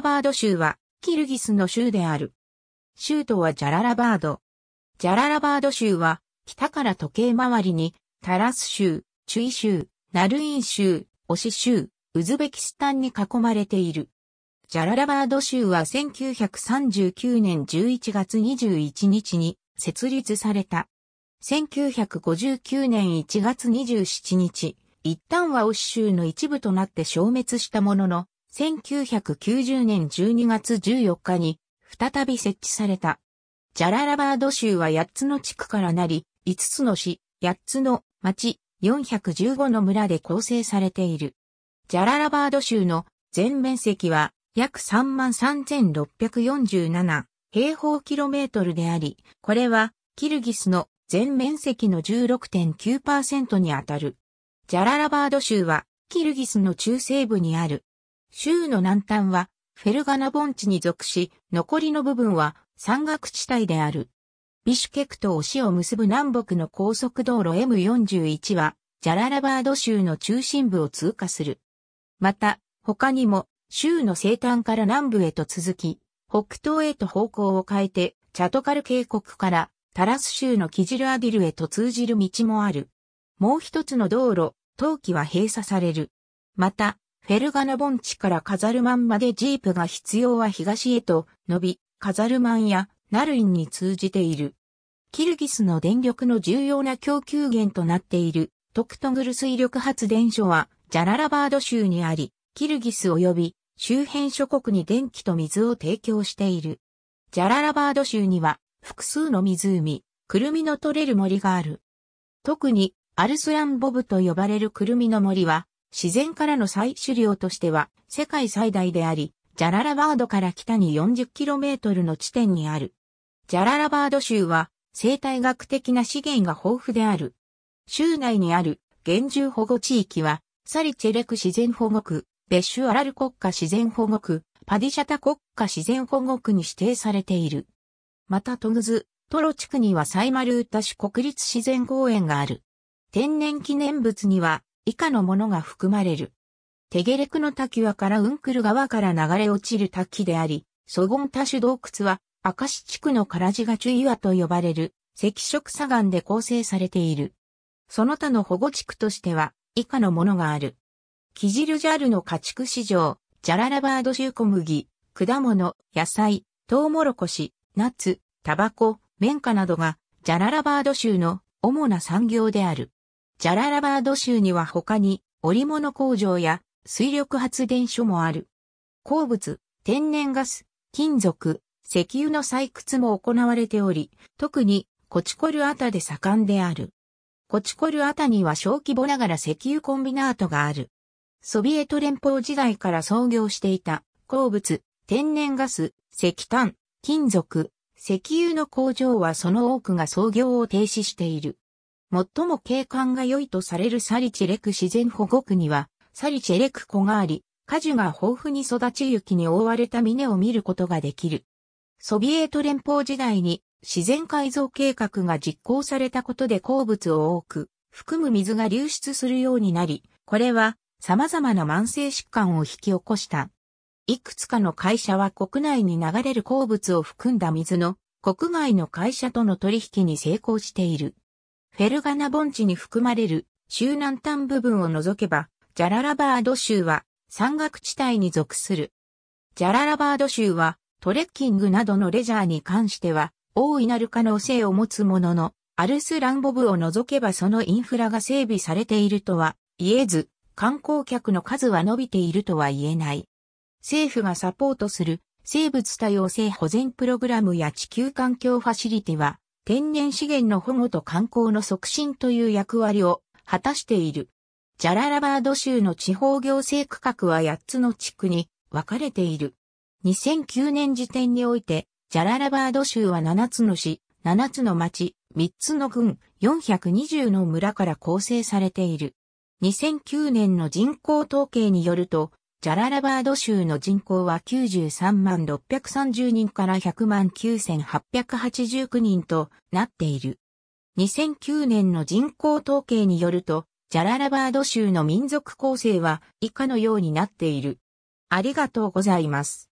ラバード州は、キルギスの州である。州都はジャララバード。ジャララバード州は、北から時計回りに、タラス州、チュイ州、ナルイン州、オシ州、ウズベキスタンに囲まれている。ジャララバード州は1939年11月21日に設立された。1959年1月27日、一旦はオシ州の一部となって消滅したものの、1990年12月14日に再び設置された。ジャララバード州は8つの地区からなり、5つの市、8つの町、415の村で構成されている。ジャララバード州の全面積は約33,647平方キロメートルであり、これはキルギスの全面積の16.9%にあたる。ジャララバード州はキルギスの中西部にある州の南端はフェルガナ盆地に属し、残りの部分は山岳地帯である。ビシュケクとオシを結ぶ南北の高速道路 M41 は、ジャララバード州の中心部を通過する。また、他にも、州の西端から南部へと続き、北東へと方向を変えて、チャトカル渓谷からタラス州のキジルアディルへと通じる道もある。もう一つの道路、冬季は閉鎖される。また、フェルガの盆地からカザルマンまでジープが必要は東へと伸び、カザルマンやナルインに通じている。キルギスの電力の重要な供給源となっているトクトグル水力発電所はジャララバード州にあり、キルギス及び周辺諸国に電気と水を提供している。ジャララバード州には複数の湖、クルミの取れる森がある。特にアルスランボブと呼ばれるクルミの森は自然からの採取量としては世界最大であり、ジャララバードから北に 40km の地点にある。ジャララバード州は生態学的な資源が豊富である。州内にある厳重保護地域は、サリチェレク自然保護区、ベッシュアラル国家自然保護区、パディシャタ国家自然保護区に指定されている。またトグズ、トロ地区にはサイマルータ市国立自然公園がある。天然記念物には、以下のものが含まれる。テゲレクの滝はからウンクル川から流れ落ちる滝であり、ソゴン多種洞窟は、明石地区のカラジガチュ岩と呼ばれる赤色砂岩で構成されている。その他の保護地区としては、以下のものがある。キジルジャルの家畜市場、ジャララバード州小麦、果物、野菜、トウモロコシ、ナッツ、タバコ、綿花などが、ジャララバード州の主な産業である。ジャララバード州には他に織物工場や水力発電所もある。鉱物、天然ガス、金属、石油の採掘も行われており、特にコチコルアタで盛んである。コチコルアタには小規模ながら石油コンビナートがある。ソビエト連邦時代から創業していた鉱物、天然ガス、石炭、金属、石油の工場はその多くが創業を停止している。最も景観が良いとされるサリチェレク自然保護区には、サリチェレク湖があり、果樹が豊富に育ち雪に覆われた峰を見ることができる。ソビエト連邦時代に自然改造計画が実行されたことで鉱物を多く含む水が流出するようになり、これは様々な慢性疾患を引き起こした。いくつかの会社は国内に流れる鉱物を含んだ水の国外の会社との取引に成功している。フェルガナ盆地に含まれる州南端部分を除けば、ジャララバード州は山岳地帯に属する。ジャララバード州はトレッキングなどのレジャーに関しては大いなる可能性を持つものの、アルスランボブを除けばそのインフラが整備されているとは言えず、観光客の数は伸びているとは言えない。政府がサポートする生物多様性保全プログラムや地球環境ファシリティは天然資源の保護と観光の促進という役割を果たしている。ジャララバード州の地方行政区画は8つの地区に分かれている。2009年時点において、ジャララバード州は7つの市、7つの町、3つの郡、420の村から構成されている。2009年の人口統計によると、ジャララバード州の人口は93万630人から100万9889人となっている。2009年の人口統計によると、ジャララバード州の民族構成は以下のようになっている。ありがとうございます。